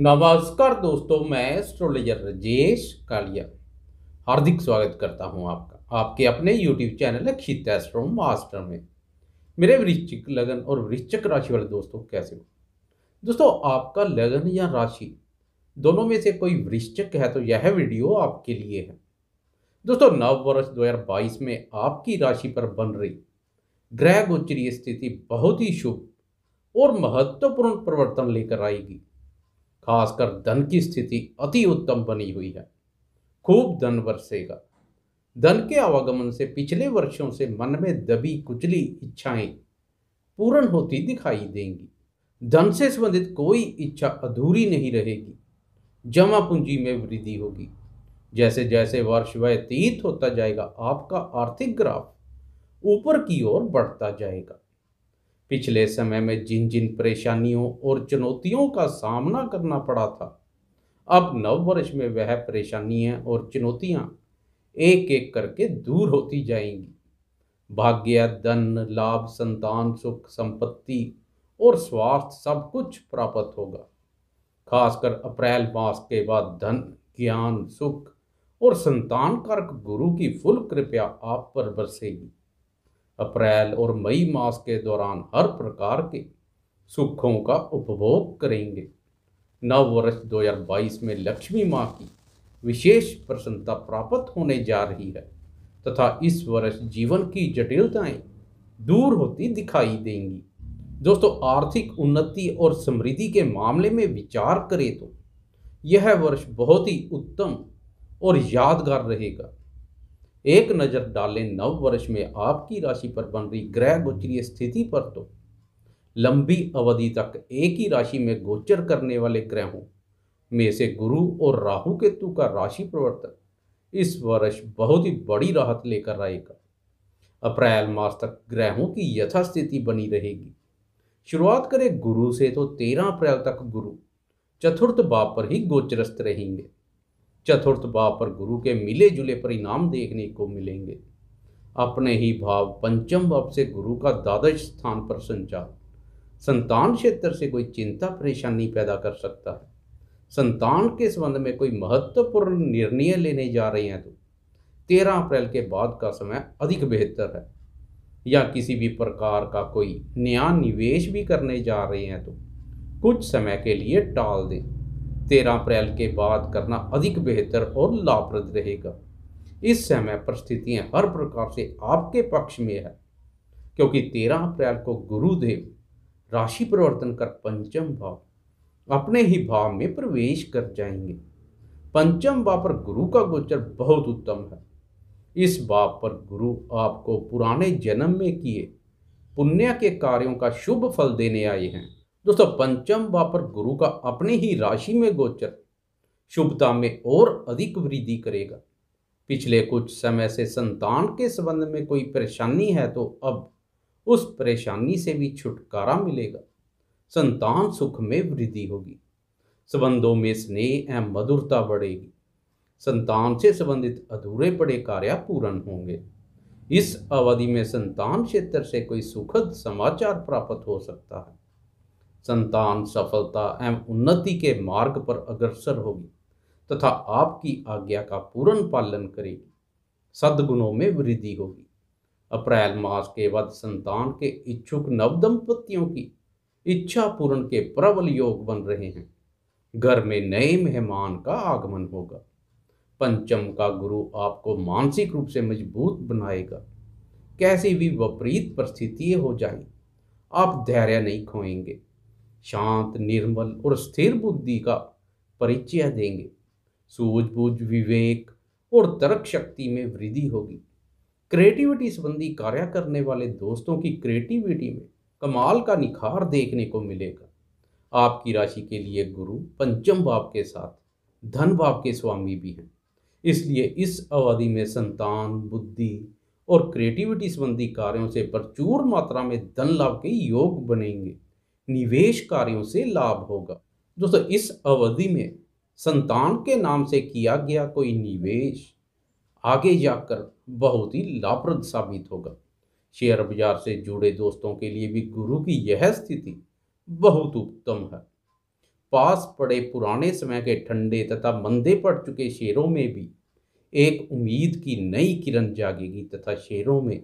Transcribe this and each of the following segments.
नमस्कार दोस्तों मैं एस्ट्रोलॉजर राजेश कालिया हार्दिक स्वागत करता हूं आपका आपके अपने YouTube channel Akshit astro master में मेरे वृश्चिक लगन और वृश्चिक राशि वाले दोस्तों कैसे हो दोस्तों आपका लगन या राशि दोनों में से कोई वृश्चिक है तो यह वीडियो आपके लिए है दोस्तों नव वर्ष दो में आपकी राशि पर बन रही ग्रह गोचरीय स्थिति बहुत ही शुभ और महत्वपूर्ण परिवर्तन लेकर आएगी खासकर धन की स्थिति अति उत्तम बनी हुई है खूब धन बरसेगा धन के आवागमन से पिछले वर्षों से मन में दबी कुचली इच्छाएं पूर्ण होती दिखाई देंगी धन से संबंधित कोई इच्छा अधूरी नहीं रहेगी जमा पूंजी में वृद्धि होगी जैसे जैसे वर्ष व्यतीत होता जाएगा आपका आर्थिक ग्राफ ऊपर की ओर बढ़ता जाएगा पिछले समय में जिन जिन परेशानियों और चुनौतियों का सामना करना पड़ा था अब नव वर्ष में वह परेशानियां और चुनौतियां एक एक करके दूर होती जाएंगी भाग्य धन लाभ संतान सुख संपत्ति और स्वास्थ्य सब कुछ प्राप्त होगा खासकर अप्रैल मास के बाद धन ज्ञान सुख और संतान कारक गुरु की फुल कृपया आप पर बरसेगी अप्रैल और मई मास के दौरान हर प्रकार के सुखों का उपभोग करेंगे नव वर्ष 2022 में लक्ष्मी माँ की विशेष प्रसन्नता प्राप्त होने जा रही है तथा इस वर्ष जीवन की जटिलताएं दूर होती दिखाई देंगी दोस्तों आर्थिक उन्नति और समृद्धि के मामले में विचार करें तो यह वर्ष बहुत ही उत्तम और यादगार रहेगा एक नज़र डालें नव वर्ष में आपकी राशि पर बन रही ग्रह गोचरीय स्थिति पर तो लंबी अवधि तक एक ही राशि में गोचर करने वाले ग्रहों में से गुरु और राहु केतु का राशि प्रवर्तन इस वर्ष बहुत ही बड़ी राहत लेकर आएगा अप्रैल मार्च तक ग्रहों की यथास्थिति बनी रहेगी शुरुआत करें गुरु से तो तेरह अप्रैल तक गुरु चतुर्थ भाव पर ही गोचरस्त रहेंगे चतुर्थ भाव पर गुरु के मिले जुले परिणाम देखने को मिलेंगे अपने ही भाव पंचम भाव से गुरु का द्वादश स्थान पर संचार संतान क्षेत्र से कोई चिंता परेशानी पैदा कर सकता है संतान के संबंध में कोई महत्वपूर्ण निर्णय लेने जा रहे हैं तो तेरह अप्रैल के बाद का समय अधिक बेहतर है या किसी भी प्रकार का कोई नया निवेश भी करने जा रहे हैं तो कुछ समय के लिए टाल दें तेरह अप्रैल के बाद करना अधिक बेहतर और लाभप्रद रहेगा इस समय परिस्थितियां हर प्रकार से आपके पक्ष में है क्योंकि तेरह अप्रैल को गुरुदेव राशि परिवर्तन कर पंचम भाव अपने ही भाव में प्रवेश कर जाएंगे पंचम भाव पर गुरु का गोचर बहुत उत्तम है इस भाव पर गुरु आपको पुराने जन्म में किए पुण्य के कार्यों का शुभ फल देने आए हैं दोस्तों पंचम वापर गुरु का अपने ही राशि में गोचर शुभता में और अधिक वृद्धि करेगा पिछले कुछ समय से संतान के संबंध में कोई परेशानी है तो अब उस परेशानी से भी छुटकारा मिलेगा संतान सुख में वृद्धि होगी संबंधों में स्नेह एवं मधुरता बढ़ेगी संतान से संबंधित अधूरे पड़े कार्य पूर्ण होंगे इस अवधि में संतान क्षेत्र से कोई सुखद समाचार प्राप्त हो सकता है संतान सफलता एवं उन्नति के मार्ग पर अग्रसर होगी तथा आपकी आज्ञा का पूर्ण पालन करेगी सद्गुणों में वृद्धि होगी अप्रैल मास के बाद संतान के इच्छुक नव दंपतियों की इच्छा पूर्ण के प्रबल योग बन रहे हैं घर में नए मेहमान का आगमन होगा पंचम का गुरु आपको मानसिक रूप से मजबूत बनाएगा कैसी भी विपरीत परिस्थितियां हो जाए आप धैर्य नहीं खोएंगे शांत निर्मल और स्थिर बुद्धि का परिचय देंगे सूझबूझ विवेक और तर्क शक्ति में वृद्धि होगी क्रिएटिविटी संबंधी कार्य करने वाले दोस्तों की क्रिएटिविटी में कमाल का निखार देखने को मिलेगा आपकी राशि के लिए गुरु पंचम भाव के साथ धन भाव के स्वामी भी हैं इसलिए इस अवधि में संतान बुद्धि और क्रिएटिविटी संबंधी कार्यों से प्रचुर मात्रा में धन लाभ के योग बनेंगे निवेश कार्यों से लाभ होगा दोस्तों इस अवधि में संतान के नाम से किया गया कोई निवेश आगे जाकर बहुत ही लाभप्रद साबित होगा शेयर बाजार से जुड़े दोस्तों के लिए भी गुरु की यह स्थिति बहुत उत्तम है पास पड़े पुराने समय के ठंडे तथा मंदे पड़ चुके शेयरों में भी एक उम्मीद की नई किरण जागेगी तथा शेयरों में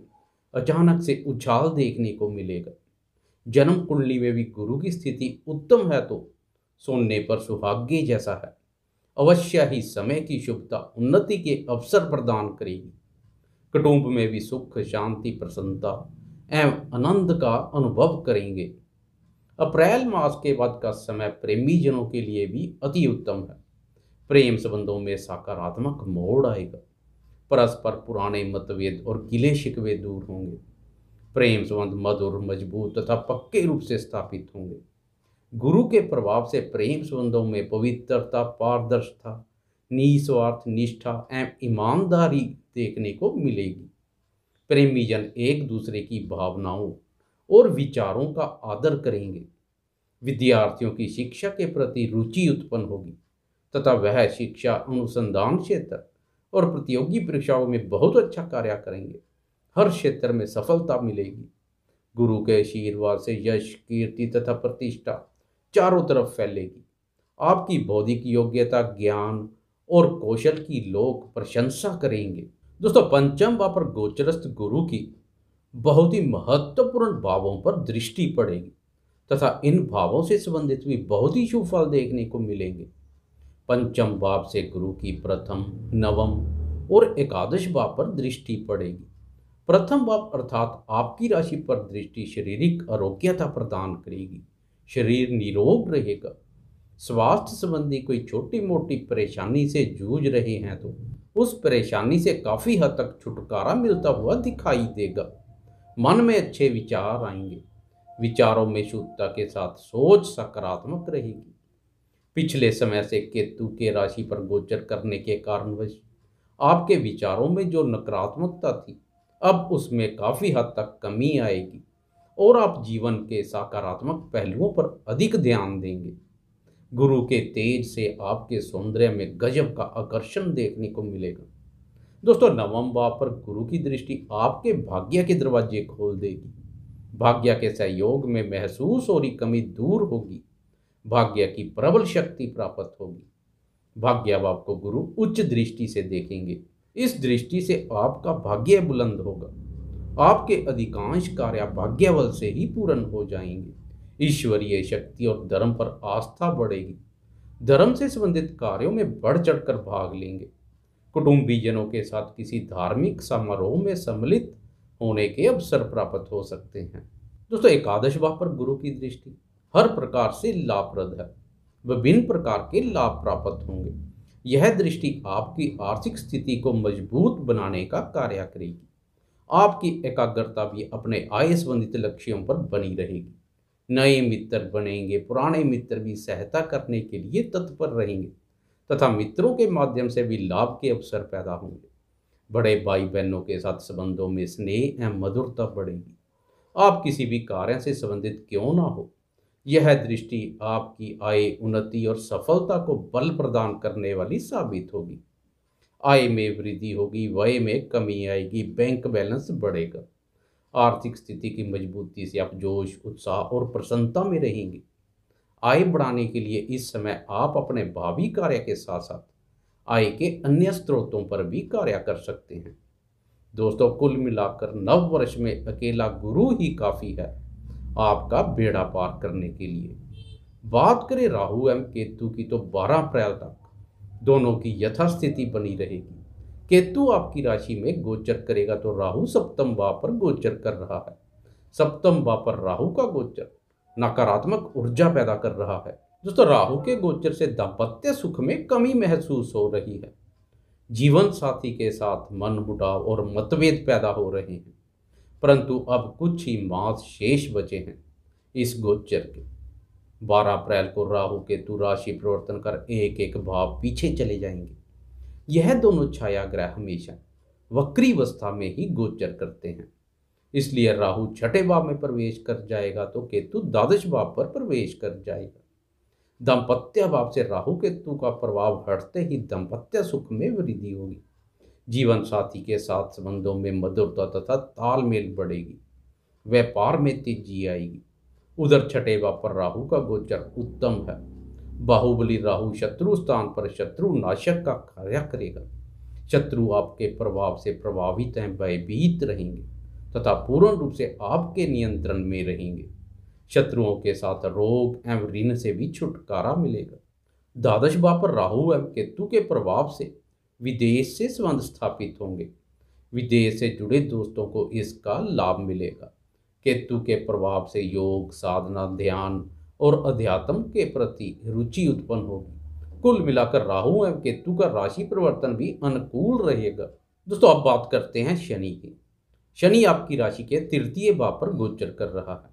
अचानक से उछाल देखने को मिलेगा जन्म कुंडली में भी गुरु की स्थिति उत्तम है तो सोने पर सुहाग्य जैसा है अवश्य ही समय की शुभता उन्नति के अवसर प्रदान करेगी कुटुंब में भी सुख शांति प्रसन्नता एवं आनंद का अनुभव करेंगे अप्रैल मास के बाद का समय प्रेमी जनों के लिए भी अति उत्तम है प्रेम संबंधों में सकारात्मक मोड़ आएगा परस्पर पुराने मतभेद और किले शिकवे दूर होंगे प्रेम संबंध मधुर मजबूत तथा पक्के रूप से स्थापित होंगे गुरु के प्रभाव से प्रेम संबंधों में पवित्रता पारदर्शिता निस्वार्थ निष्ठा एवं ईमानदारी देखने को मिलेगी प्रेमी जन एक दूसरे की भावनाओं और विचारों का आदर करेंगे विद्यार्थियों की शिक्षा के प्रति रुचि उत्पन्न होगी तथा वह शिक्षा अनुसंधान क्षेत्र और प्रतियोगी परीक्षाओं में बहुत अच्छा कार्य करेंगे हर क्षेत्र में सफलता मिलेगी गुरु के आशीर्वाद से यश कीर्ति तथा प्रतिष्ठा चारों तरफ फैलेगी आपकी बौद्धिक योग्यता ज्ञान और कौशल की लोग प्रशंसा करेंगे दोस्तों पंचम बा पर गोचरस्थ गुरु की बहुत ही महत्वपूर्ण भावों पर दृष्टि पड़ेगी तथा इन भावों से संबंधित भी बहुत ही शुभ फल देखने को मिलेंगे पंचम भाव से गुरु की प्रथम नवम और एकादश भाव पर दृष्टि पड़ेगी प्रथम भाव अर्थात आपकी राशि पर दृष्टि शारीरिक आरोग्यता प्रदान करेगी शरीर निरोग रहेगा स्वास्थ्य संबंधी कोई छोटी मोटी परेशानी से जूझ रहे हैं तो उस परेशानी से काफ़ी हद तक छुटकारा मिलता हुआ दिखाई देगा मन में अच्छे विचार आएंगे विचारों में शुद्धता के साथ सोच सकारात्मक रहेगी पिछले समय से केतु के राशि पर गोचर करने के कारणवश आपके विचारों में जो नकारात्मकता थी अब उसमें काफ़ी हद तक कमी आएगी और आप जीवन के सकारात्मक पहलुओं पर अधिक ध्यान देंगे गुरु के तेज से आपके सौंदर्य में गजब का आकर्षण देखने को मिलेगा दोस्तों नवम भाव पर गुरु की दृष्टि आपके भाग्य के दरवाजे खोल देगी भाग्य के सहयोग में महसूस हो रही कमी दूर होगी भाग्य की प्रबल शक्ति प्राप्त होगी भाग्य अब आपको गुरु उच्च दृष्टि से देखेंगे इस दृष्टि से आपका भाग्य बुलंद होगा आपके अधिकांश कार्य भाग्य से ही पूर्ण हो जाएंगे ईश्वरीय शक्ति और धर्म पर आस्था बढ़ेगी धर्म से संबंधित कार्यों में बढ़ चढ़कर भाग लेंगे कुटुंबीजनों के साथ किसी धार्मिक समारोह में सम्मिलित होने के अवसर प्राप्त हो सकते हैं दोस्तों एकादश भाव पर गुरु की दृष्टि हर प्रकार से लाभप्रद है विभिन्न प्रकार के लाभ प्राप्त होंगे यह दृष्टि आपकी आर्थिक स्थिति को मजबूत बनाने का कार्य करेगी आपकी एकाग्रता भी अपने आय संबंधित लक्ष्यों पर बनी रहेगी नए मित्र बनेंगे पुराने मित्र भी सहायता करने के लिए तत्पर रहेंगे तथा मित्रों के माध्यम से भी लाभ के अवसर पैदा होंगे बड़े भाई बहनों के साथ संबंधों में स्नेह एवं मधुरता बढ़ेगी आप किसी भी कार्य से संबंधित क्यों ना हो यह दृष्टि आपकी आय उन्नति और सफलता को बल प्रदान करने वाली साबित होगी आय में वृद्धि होगी व्यय में कमी आएगी बैंक बैलेंस बढ़ेगा आर्थिक स्थिति की मजबूती से आप जोश उत्साह और प्रसन्नता में रहेंगे आय बढ़ाने के लिए इस समय आप अपने भावी कार्य के साथ साथ आय के अन्य स्रोतों पर भी कार्य कर सकते हैं दोस्तों कुल मिलाकर नव वर्ष में अकेला गुरु ही काफ़ी है आपका बेड़ा पार करने के लिए बात करें राहु एवं केतु की तो 12 अप्रैल तक दोनों की यथास्थिति बनी रहेगी केतु आपकी राशि में गोचर करेगा तो राहु सप्तम भाव पर गोचर कर रहा है सप्तम भाव पर राहु का गोचर नकारात्मक ऊर्जा पैदा कर रहा है दोस्तों राहु के गोचर से दाम्पत्य सुख में कमी महसूस हो रही है जीवन साथी के साथ मन मुटाव और मतभेद पैदा हो रहे हैं परंतु अब कुछ ही मास शेष बचे हैं इस गोचर के बारह अप्रैल को राहु केतु राशि परिवर्तन कर एक एक भाव पीछे चले जाएंगे यह दोनों छाया ग्रह हमेशा अवस्था में ही गोचर करते हैं इसलिए राहु छठे भाव में प्रवेश कर जाएगा तो केतु द्वादश भाव पर प्रवेश कर जाएगा दाम्पत्य भाव से राहु केतु का प्रभाव हटते ही दाम्पत्य सुख में वृद्धि होगी जीवन साथी के साथ संबंधों में मधुरता तथा तालमेल बढ़ेगी व्यापार में तेजी आएगी उधर छठे पर राहु का गोचर उत्तम है बाहुबली राहु शत्रु स्थान पर शत्रु नाशक का कार्य करेगा शत्रु आपके प्रभाव से प्रभावित हैं भयभीत रहेंगे तथा पूर्ण रूप से आपके नियंत्रण में रहेंगे शत्रुओं के साथ रोग एवं ऋण से भी छुटकारा मिलेगा द्वादश भाव राहु एवं केतु के प्रभाव से विदेश से संबंध स्थापित होंगे विदेश से जुड़े दोस्तों को इसका लाभ मिलेगा केतु के प्रभाव से योग साधना ध्यान और अध्यात्म के प्रति रुचि उत्पन्न होगी कुल मिलाकर राहु एवं केतु का राशि परिवर्तन भी अनुकूल रहेगा दोस्तों अब बात करते हैं शनि की शनि आपकी राशि के तृतीय भाव पर गोचर कर रहा है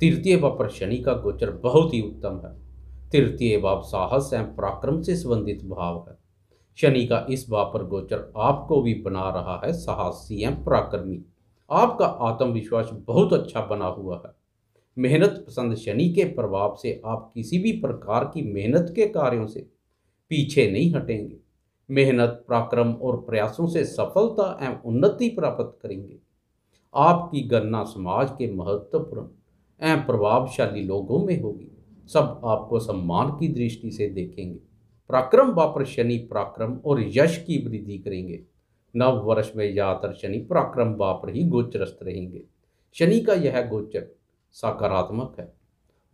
तृतीय भाव पर शनि का गोचर बहुत ही उत्तम है तृतीय भाव साहस एवं पराक्रम से संबंधित भाव है शनि का इस वापर गोचर आपको भी बना रहा है साहसी एवं पराक्रमी आपका आत्मविश्वास बहुत अच्छा बना हुआ है मेहनत पसंद शनि के प्रभाव से आप किसी भी प्रकार की मेहनत के कार्यों से पीछे नहीं हटेंगे मेहनत पराक्रम और प्रयासों से सफलता एवं उन्नति प्राप्त करेंगे आपकी गणना समाज के महत्वपूर्ण एवं प्रभावशाली लोगों में होगी सब आपको सम्मान की दृष्टि से देखेंगे पराक्रम वापर शनि पराक्रम और यश की वृद्धि करेंगे नव वर्ष में ज़्यादातर शनि पराक्रम वापर ही गोचरस्त रहेंगे शनि का यह गोचर सकारात्मक है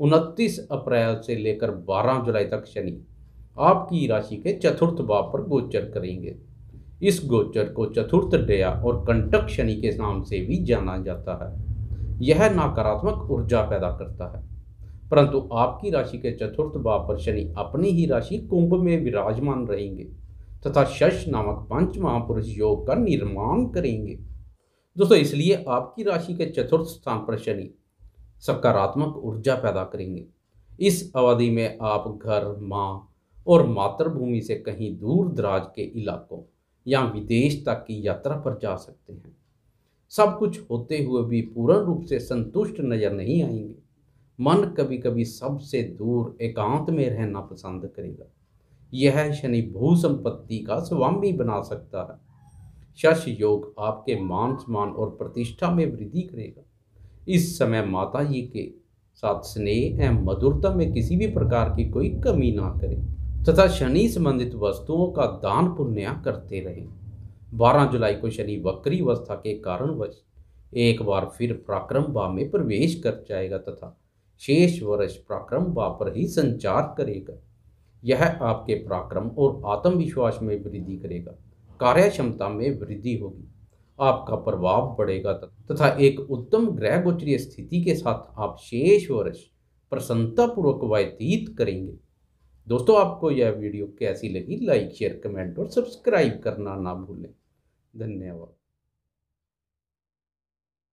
उनतीस अप्रैल से लेकर 12 जुलाई तक शनि आपकी राशि के चतुर्थ भाव पर गोचर करेंगे इस गोचर को चतुर्थ डया और कंटक शनि के नाम से भी जाना जाता है यह नकारात्मक ऊर्जा पैदा करता है परंतु आपकी राशि के चतुर्थ भाव पर शनि अपनी ही राशि कुंभ में विराजमान रहेंगे तथा शश नामक पंच महापुरुष योग का निर्माण करेंगे दोस्तों इसलिए आपकी राशि के चतुर्थ स्थान पर शनि सकारात्मक ऊर्जा पैदा करेंगे इस अवधि में आप घर माँ और मातृभूमि से कहीं दूर दराज के इलाकों या विदेश तक की यात्रा पर जा सकते हैं सब कुछ होते हुए भी पूर्ण रूप से संतुष्ट नजर नहीं आएंगे मन कभी कभी सबसे दूर एकांत में रहना पसंद करेगा यह शनि भू संपत्ति का स्वामी बना सकता है शश योग आपके मान सम्मान और प्रतिष्ठा में वृद्धि करेगा इस समय माता जी के साथ स्नेह एवं मधुरता में किसी भी प्रकार की कोई कमी ना करें तथा शनि संबंधित वस्तुओं का दान पुण्य करते रहें बारह जुलाई को शनि वक्री अवस्था के कारणवश एक बार फिर पराक्रम भाव में प्रवेश कर जाएगा तथा शेष वर्ष पराक्रम वापर ही संचार करेगा यह आपके पराक्रम और आत्मविश्वास में वृद्धि करेगा कार्य क्षमता में वृद्धि होगी आपका प्रभाव बढ़ेगा तथा एक उत्तम ग्रह गोचरीय स्थिति के साथ आप शेष वर्ष प्रसन्नतापूर्वक व्यतीत करेंगे दोस्तों आपको यह वीडियो कैसी लगी लाइक शेयर कमेंट और सब्सक्राइब करना ना भूलें धन्यवाद